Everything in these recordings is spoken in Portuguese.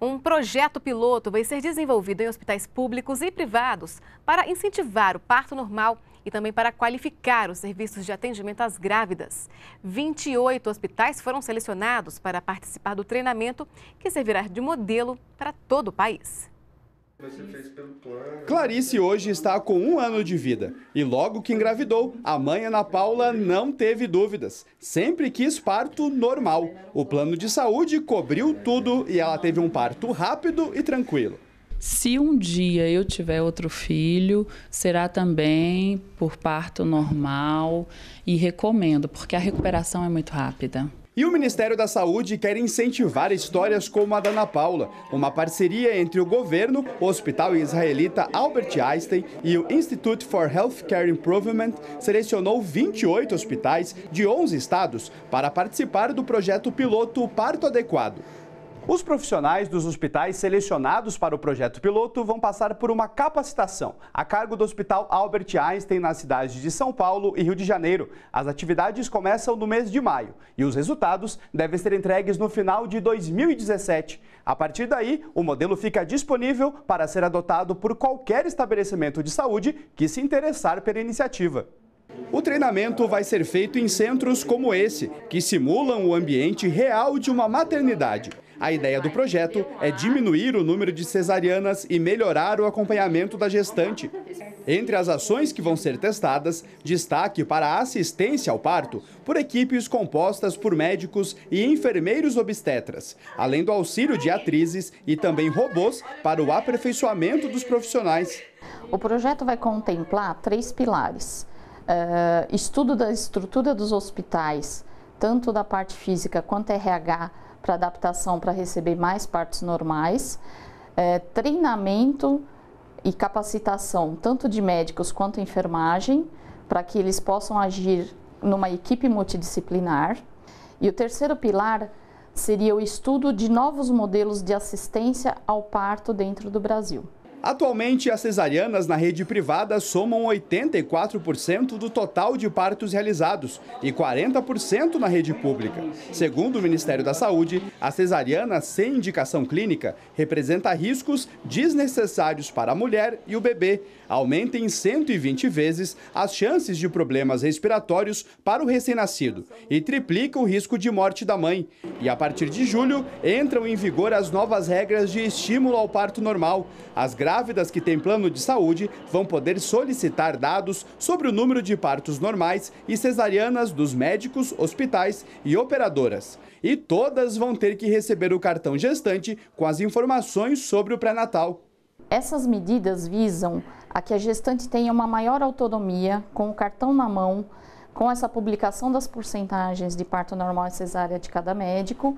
Um projeto piloto vai ser desenvolvido em hospitais públicos e privados para incentivar o parto normal e também para qualificar os serviços de atendimento às grávidas. 28 hospitais foram selecionados para participar do treinamento que servirá de modelo para todo o país. Clarice hoje está com um ano de vida e logo que engravidou, a mãe Ana Paula não teve dúvidas. Sempre quis parto normal. O plano de saúde cobriu tudo e ela teve um parto rápido e tranquilo. Se um dia eu tiver outro filho, será também por parto normal e recomendo, porque a recuperação é muito rápida. E o Ministério da Saúde quer incentivar histórias como a da Ana Paula, uma parceria entre o governo, o Hospital Israelita Albert Einstein e o Institute for Healthcare Improvement selecionou 28 hospitais de 11 estados para participar do projeto piloto Parto Adequado. Os profissionais dos hospitais selecionados para o projeto piloto vão passar por uma capacitação a cargo do Hospital Albert Einstein nas cidades de São Paulo e Rio de Janeiro. As atividades começam no mês de maio e os resultados devem ser entregues no final de 2017. A partir daí, o modelo fica disponível para ser adotado por qualquer estabelecimento de saúde que se interessar pela iniciativa. O treinamento vai ser feito em centros como esse, que simulam o ambiente real de uma maternidade. A ideia do projeto é diminuir o número de cesarianas e melhorar o acompanhamento da gestante. Entre as ações que vão ser testadas, destaque para a assistência ao parto por equipes compostas por médicos e enfermeiros obstetras, além do auxílio de atrizes e também robôs para o aperfeiçoamento dos profissionais. O projeto vai contemplar três pilares: uh, estudo da estrutura dos hospitais, tanto da parte física quanto RH para adaptação para receber mais partos normais, é, treinamento e capacitação tanto de médicos quanto enfermagem para que eles possam agir numa equipe multidisciplinar. E o terceiro pilar seria o estudo de novos modelos de assistência ao parto dentro do Brasil. Atualmente, as cesarianas na rede privada somam 84% do total de partos realizados e 40% na rede pública. Segundo o Ministério da Saúde, a cesariana sem indicação clínica representa riscos desnecessários para a mulher e o bebê. Aumenta em 120 vezes as chances de problemas respiratórios para o recém-nascido e triplica o risco de morte da mãe. E a partir de julho, entram em vigor as novas regras de estímulo ao parto normal. As grávidas que têm plano de saúde vão poder solicitar dados sobre o número de partos normais e cesarianas dos médicos, hospitais e operadoras. E todas vão ter que receber o cartão gestante com as informações sobre o pré-natal. Essas medidas visam a que a gestante tenha uma maior autonomia com o cartão na mão, com essa publicação das porcentagens de parto normal e cesárea de cada médico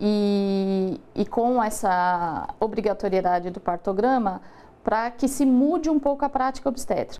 e, e com essa obrigatoriedade do partograma, para que se mude um pouco a prática obstétrica.